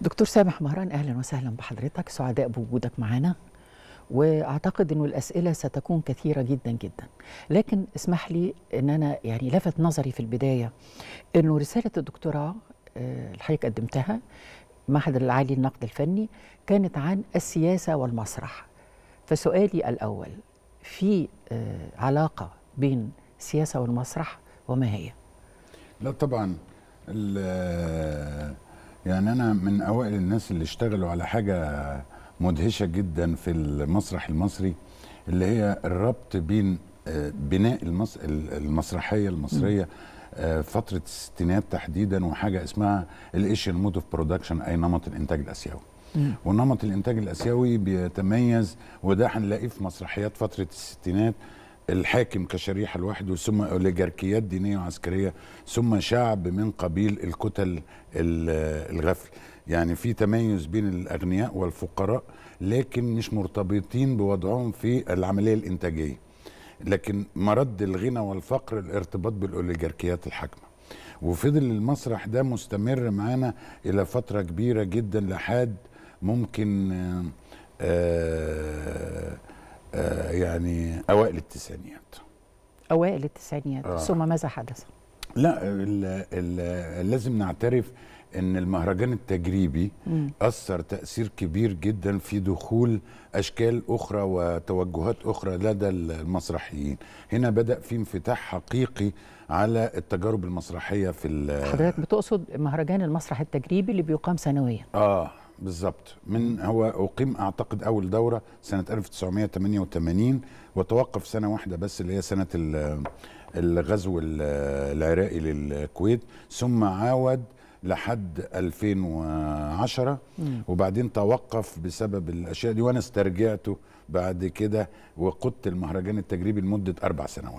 دكتور سامح مهران اهلا وسهلا بحضرتك سعداء بوجودك معانا واعتقد انه الاسئله ستكون كثيره جدا جدا لكن اسمح لي ان انا يعني لفت نظري في البدايه انه رساله الدكتوراه آه، اللي حضرتك قدمتها معهد العالي النقد الفني كانت عن السياسه والمسرح فسؤالي الاول في آه، علاقه بين السياسه والمسرح وما هي لا طبعا آه، يعني انا من اوائل الناس اللي اشتغلوا على حاجه مدهشه جدا في المسرح المصري اللي هي الربط بين آه، بناء المسرحيه المصريه آه، فتره الستينات تحديدا وحاجه اسمها الايشن مود اوف برودكشن اي نمط الانتاج الاسيوي ونمط الانتاج الاسيوي بيتميز وده هنلاقيه في مسرحيات فتره الستينات الحاكم كشريحة لوحده ثم أوليجاركيات دينية وعسكرية ثم شعب من قبيل الكتل الغفل يعني في تميز بين الأغنياء والفقراء لكن مش مرتبطين بوضعهم في العملية الإنتاجية لكن مرد الغنى والفقر الارتباط بالأوليجاركيات الحاكمة وفضل المسرح ده مستمر معانا إلى فترة كبيرة جدا لحد ممكن آه آه، يعني اوائل التسعينيات اوائل التسعينيات آه. ثم ماذا حدث لا الـ الـ لازم نعترف ان المهرجان التجريبي م. اثر تاثير كبير جدا في دخول اشكال اخرى وتوجهات اخرى لدى المسرحيين هنا بدا في انفتاح حقيقي على التجارب المسرحيه في حضرتك بتقصد مهرجان المسرح التجريبي اللي بيقام سنويا اه بالظبط من هو اقيم اعتقد اول دوره سنه 1988 وتوقف سنه واحده بس اللي هي سنه الغزو العراقي للكويت ثم عاود لحد 2010 وبعدين توقف بسبب الاشياء دي وانا استرجعته بعد كده وقدت المهرجان التجريبي لمده اربع سنوات